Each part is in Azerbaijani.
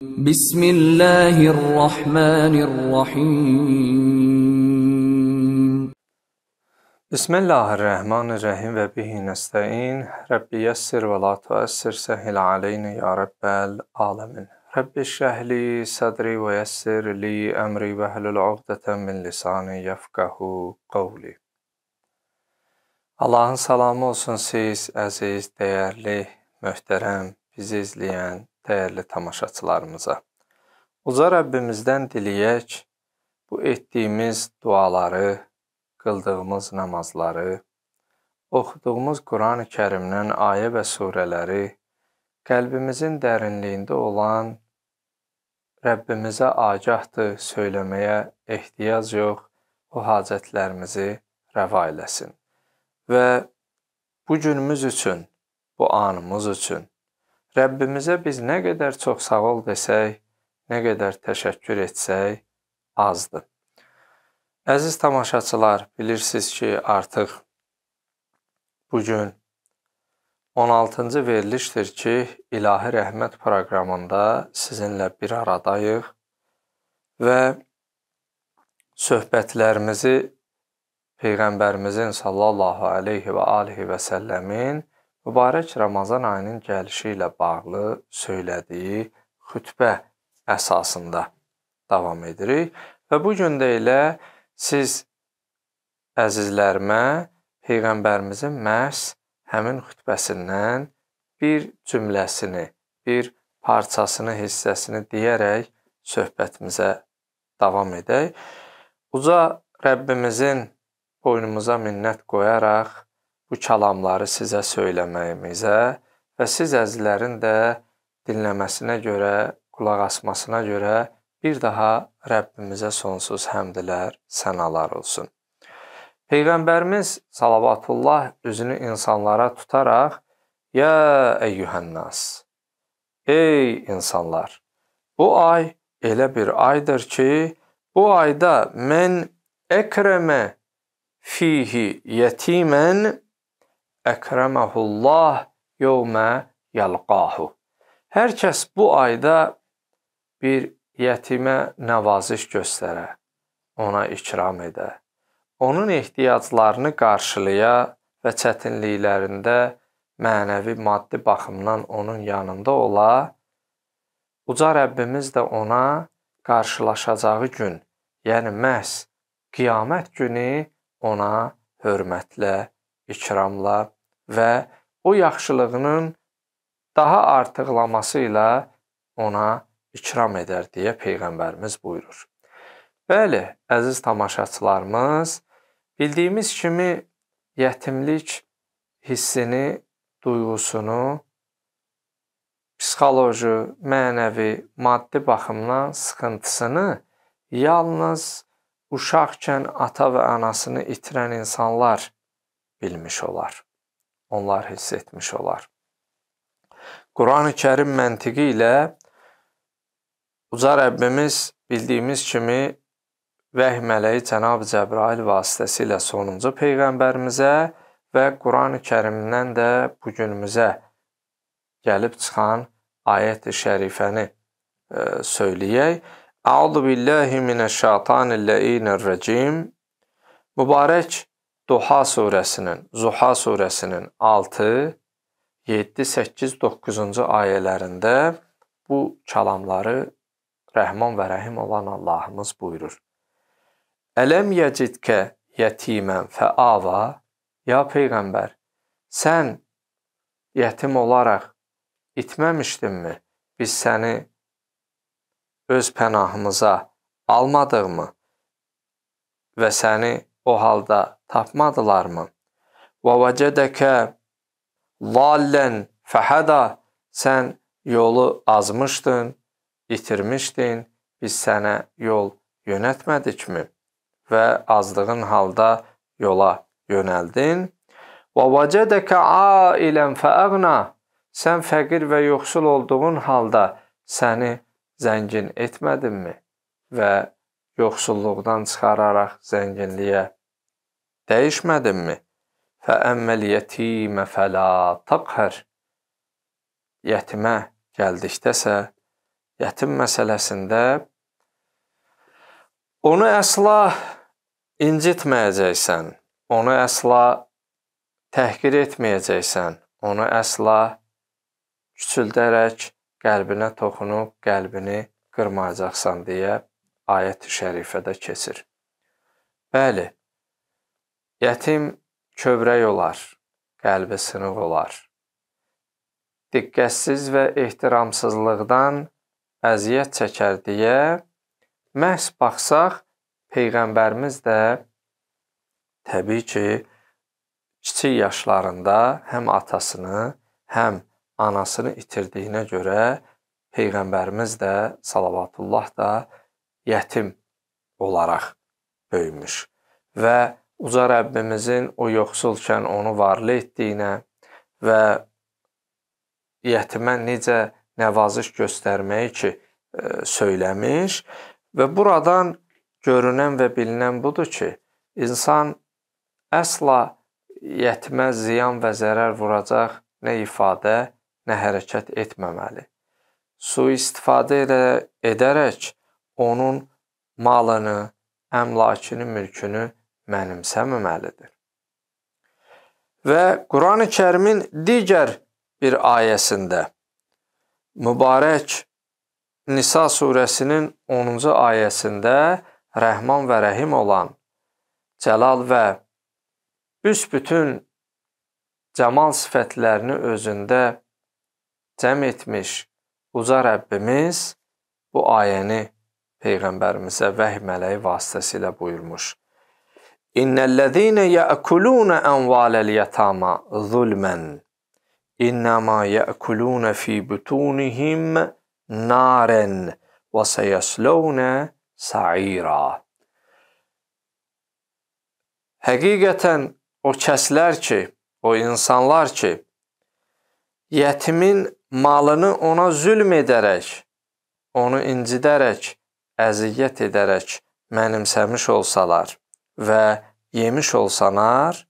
بسم الله الرحمن الرحيم بسم الله الرحمن الرحيم وبه نستعين ربي يسر ولا تؤسر سهل علينا يا رب العالمين رب اشرح لي صدري ويسر لي أمري واحلل عقدة من لساني يفقه قولي Allah'ın salamı olsun siz, əziz, dəyərli, möhtərəm, bizi izləyən dəyərli tamaşaçılarımıza. Uca Rəbbimizdən diləyək, bu etdiyimiz duaları, qıldığımız namazları, oxuduğumuz Quran-ı Kərimdən ayə və surələri qəlbimizin dərinliyində olan Rəbbimizə agahdır, söyləməyə ehtiyac yox, o hacətlərimizi rəva eləsin. Və bu günümüz üçün, bu anımız üçün Rəbbimizə biz nə qədər çox sağ ol desək, nə qədər təşəkkür etsək, azdır. Əziz tamaşaçılar, bilirsiniz ki, artıq bugün 16-cı verilişdir ki, İlahi Rəhmət proqramında sizinlə bir aradayıq və söhbətlərimizi Peyğəmbərimizin sallallahu aleyhi və alihi və səlləmin mübarək Ramazan ayının gəlişi ilə bağlı söylədiyi xütbə əsasında davam edirik və bu gün də elə siz əzizlərimə peyğəmbərimizin məhz həmin xütbəsindən bir cümləsini, bir parçasını, hissəsini deyərək söhbətimizə davam edək. Uca Rəbbimizin boynumuza minnət qoyaraq bu kəlamları sizə söyləməyimizə və siz əzilərin də dinləməsinə görə, qulaq asmasına görə bir daha Rəbbimizə sonsuz həmdlər, sənalar olsun. Peyğəmbərimiz salavatullah üzünü insanlara tutaraq "Ya eyyuhannas" Ey insanlar, bu ay elə bir aydır ki, bu ayda mən ekremə fihi yetimen əkrəməhullah yevmə yalqahu. Hər kəs bu ayda bir yetimə nəvaziş göstərə, ona ikram edə, onun ehtiyaclarını qarşılaya və çətinliklərində mənəvi, maddi baxımdan onun yanında ola, uca Rəbbimiz də ona qarşılaşacağı gün, yəni məhz qiyamət günü ona hörmətlə, ikramla və o yaxşılığının daha artıqlaması ilə ona ikram edər deyə Peyğəmbərimiz buyurur. Bəli, əziz tamaşaçılarımız, bildiyimiz kimi yətimlik hissini, duyğusunu psixoloji, mənəvi, maddi baxımdan sıxıntısını yalnız uşaqkən ata və anasını itirən insanlar bilmiş olar onlar hiss etmiş olar. Quran-ı Kərim məntiqi ilə Uca Rəbbimiz bildiyimiz kimi vəhy mələyi Cənab Cəbrail vasitəsilə sonuncu peyğəmbərimizə və Quran-ı Kərimdən də bu günümüzə gəlib çıxan ayət-i şərifəni e, söyləyək. Əuzu billahi minəşşaytanir-racim. Mübarək Duha surəsinin, Zuha surəsinin 6, 7, 8, 9-cu ayələrində bu kəlamları Rəhman və Rəhim olan Allahımız buyurur. Ələm yəcidkə yətimən fəava, ya Peyğəmbər, sən yətim olaraq itməmişdinmi? Biz səni öz pənahımıza almadığımı və səni O halda tapmadılarmı? Və vəcədəkə zallən fəhəda sən yolu azmışdın, itirmişdin, biz sənə yol yönətmədikmi? Və azlığın halda yola yönəldin. Və vəcədəkə ailən fəəğna sən fəqir və yoxsul olduğun halda səni zəngin etmədimmi? Və yoxsulluqdan çıxararaq zənginliyə Dəyişmədimmi? Fəəmməl yetimə fələ təqhər. Yetimə gəldikdəsə, yetim məsələsində onu əsla incitməyəcəksən, onu əsla təhqir etməyəcəksən, onu əsla küçüldərək qəlbinə toxunub qəlbini qırmayacaqsan deyə ayət-i şərifədə keçir. Bəli, Yətim kövrək olar, qəlbi sınıq olar. Diqqətsiz və ehtiramsızlıqdan əziyyət çəkər deyə məhz baxsaq, Peyğəmbərimiz də təbii ki, kiçik yaşlarında həm atasını, həm anasını itirdiyinə görə Peyğəmbərimiz də, salavatullah da yətim olaraq böyümüş və Uca Rəbbimizin o yoxsulkən onu varlı etdiyinə və yetimə necə nəvaziş göstərməyi ki, e, söyləmiş və buradan görünən və bilinən budur ki, insan əsla yetimə ziyan və zərər vuracaq nə ifadə, nə hərəkət etməməli. Sui-istifadə edərək onun malını, əmlakını, mülkünü mənimsəməməlidir. Və Quran-ı Kərimin digər bir ayəsində mübarək Nisa surəsinin 10-cu ayəsində Rəhman və Rəhim olan cəlal və büsbütün cəmal sifətlərini özündə cəm etmiş uca Rəbbimiz bu ayəni Peyğəmbərimizə vəhy mələyi vasitəsilə buyurmuş. İnnellezîne ye'kulûne envâlel yetâmâ zulmen. İnnemâ ye'kulûne fî butûnihim nâren ve seyeslûne sa'îrâ. Həqiqətən o kəslər ki, o insanlar ki, yətimin malını ona zülm edərək, onu incidərək, əziyyət edərək mənimsəmiş olsalar, və yemiş olsalar,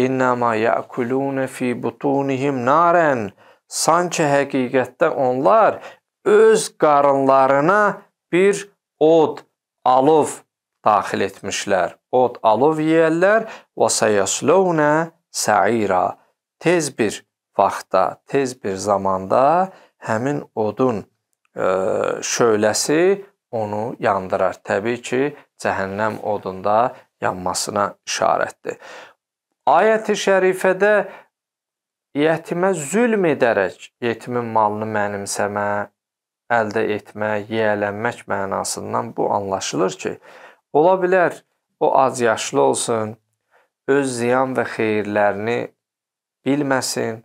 İnnəmə yəkulunə fi butunihim narən. Sanki həqiqətdə onlar öz qarınlarına bir od, alov daxil etmişlər. Od, alov yeyərlər və sayaslunə səira. Tez bir vaxtda, tez bir zamanda həmin odun ə, şöləsi onu yandırar. Təbii ki, cəhənnəm odunda yanmasına işarətdir. Ayət-i şərifədə yetimə zülm edərək yetimin malını mənimsəmə, əldə etmə, yiyələnmək mənasından bu anlaşılır ki, ola bilər o az yaşlı olsun, öz ziyan və xeyirlərini bilməsin,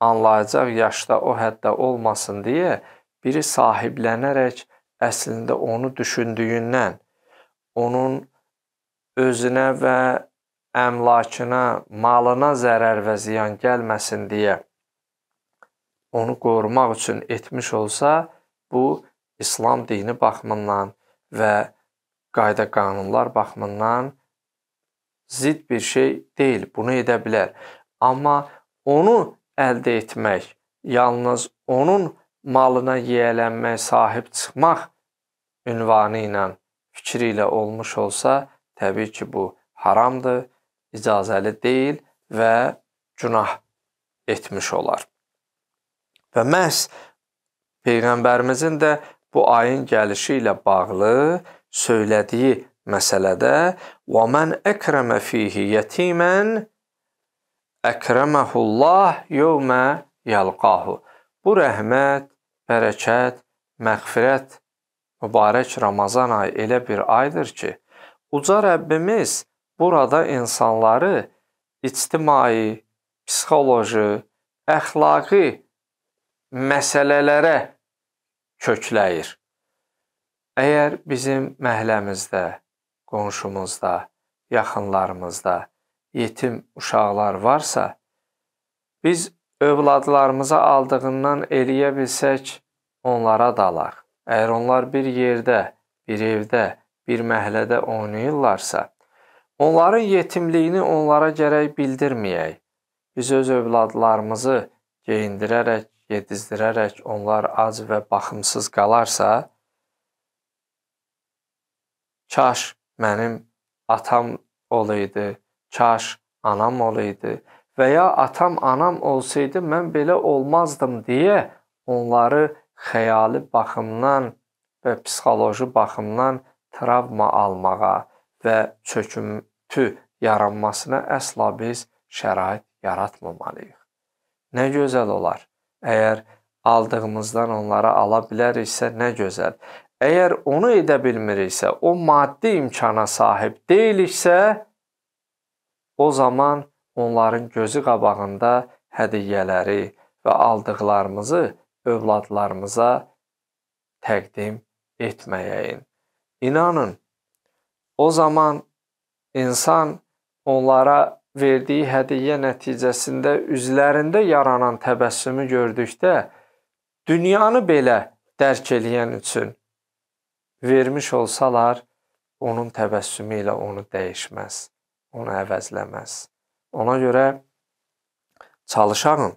anlayacaq yaşda o həddə olmasın deyə biri sahiblənərək əslində onu düşündüyündən onun özünə və əmlakına, malına zərər və ziyan gəlməsin deyə onu qorumaq üçün etmiş olsa, bu İslam dini baxımından və qayda qanunlar baxımından zidd bir şey deyil. Bunu edə bilər. Amma onu əldə etmək yalnız onun malına yiyələnmək, sahib çıxmaq ünvanı ilə, fikri ilə olmuş olsa, təbii ki, bu haramdır, icazəli deyil və günah etmiş olar. Və məhz Peyğəmbərimizin də bu ayın gəlişi ilə bağlı söylədiyi məsələdə وَمَنْ أَكْرَمَ ف۪يهِ يَت۪يمًا أَكْرَمَهُ اللّٰهِ يَوْمَ يَلْقَاهُ Bu rəhmət, bərəkət, məğfirət, mübarək Ramazan ayı elə bir aydır ki, uca Rəbbimiz burada insanları ictimai, psixoloji, əxlaqi məsələlərə kökləyir. Əgər bizim məhəlləmizdə, qonşumuzda, yaxınlarımızda yetim uşaqlar varsa, biz övladlarımıza aldığından eləyə bilsək, onlara dalaq. Əgər onlar bir yerdə, bir evdə, bir məhəllədə oynayırlarsa, onların yetimliyini onlara gərək bildirməyək. Biz öz övladlarımızı geyindirərək, yedizdirərək onlar ac və baxımsız qalarsa, kaş mənim atam olaydı, kaş anam olaydı, və ya atam, anam olsaydı mən belə olmazdım deyə onları xəyali baxımdan və psixoloji baxımdan travma almağa və çöküntü yaranmasına əsla biz şərait yaratmamalıyıq. Nə gözəl olar. Əgər aldığımızdan onları ala biləriksə nə gözəl. Əgər onu edə bilmiriksə, o maddi imkana sahib deyiliksə, o zaman onların gözü qabağında hədiyyələri və aldıqlarımızı övladlarımıza təqdim etməyəyin. İnanın, o zaman insan onlara verdiyi hədiyyə nəticəsində üzlərində yaranan təbəssümü gördükdə dünyanı belə dərk eləyən üçün vermiş olsalar, onun təbəssümü ilə onu dəyişməz, onu əvəzləməz. Ona görə çalışağın.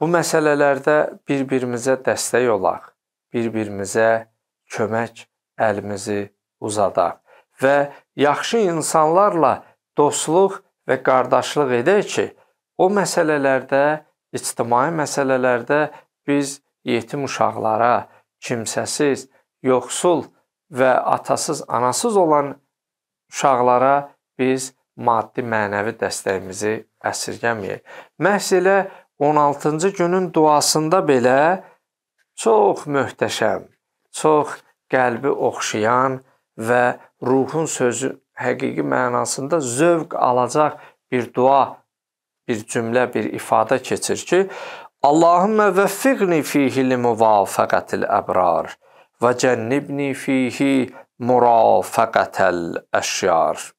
Bu məsələlərdə bir-birimizə dəstək olaq, bir-birimizə kömək əlimizi uzadaq və yaxşı insanlarla dostluq və qardaşlıq edək ki, o məsələlərdə, ictimai məsələlərdə biz yetim uşaqlara, kimsəsiz, yoxsul və atasız, anasız olan uşaqlara biz maddi mənəvi dəstəyimizi əsirgəməyək. Məhz elə 16-cı günün duasında belə çox möhtəşəm, çox qəlbi oxşayan və ruhun sözü həqiqi mənasında zövq alacaq bir dua, bir cümlə, bir ifadə keçir ki, Allahümme vəffiqni fihi li muvafaqatil əbrar və cənnibni fihi murafaqatil əşyar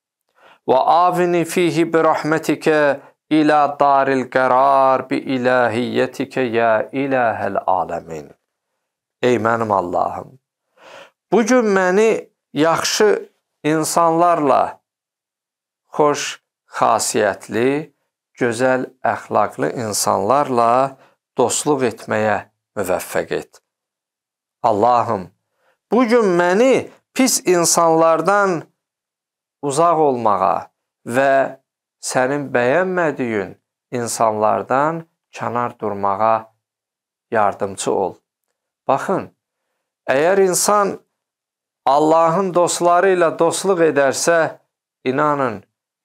ve avini fihi bi rahmetike ila daril qərar bi ilahiyyətikə ya iləhəl aləmin. Ey mənim Allahım, bu gün məni yaxşı insanlarla xoş xasiyyətli, gözəl əxlaqlı insanlarla dostluq etməyə müvəffəq et. Allahım, bu gün məni pis insanlardan uzaq olmağa və sənin bəyənmədiyin insanlardan kənar durmağa yardımçı ol. Baxın, əgər insan Allahın dostları ilə dostluq edərsə, inanın,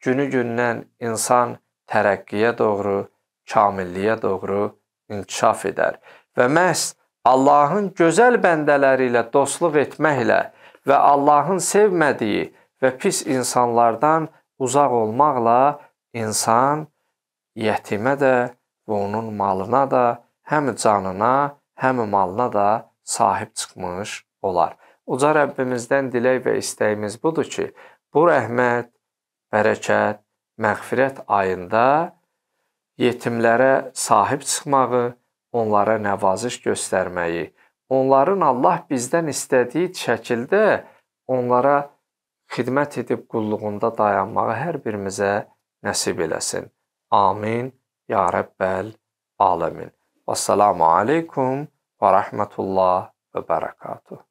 günü-gündən insan tərəqqiyə doğru, kamilliyə doğru inkişaf edər. Və məhz Allahın gözəl bəndələri ilə dostluq etməklə və Allahın sevmədiyi və pis insanlardan uzaq olmaqla insan yetimə də və onun malına da, həm canına, həm malına da sahib çıxmış olar. Uca Rəbbimizdən dilək və istəyimiz budur ki, bu rəhmət, bərəkət, məğfirət ayında yetimlərə sahib çıxmağı, onlara nəvaziş göstərməyi, onların Allah bizdən istədiyi şəkildə onlara xidmət edib qulluğunda dayanmağı hər birimizə nəsib eləsin. Amin. Ya Rəbbəl Aləmin. Vəssalamu aleykum və rəhmətullah və bərəkatuh.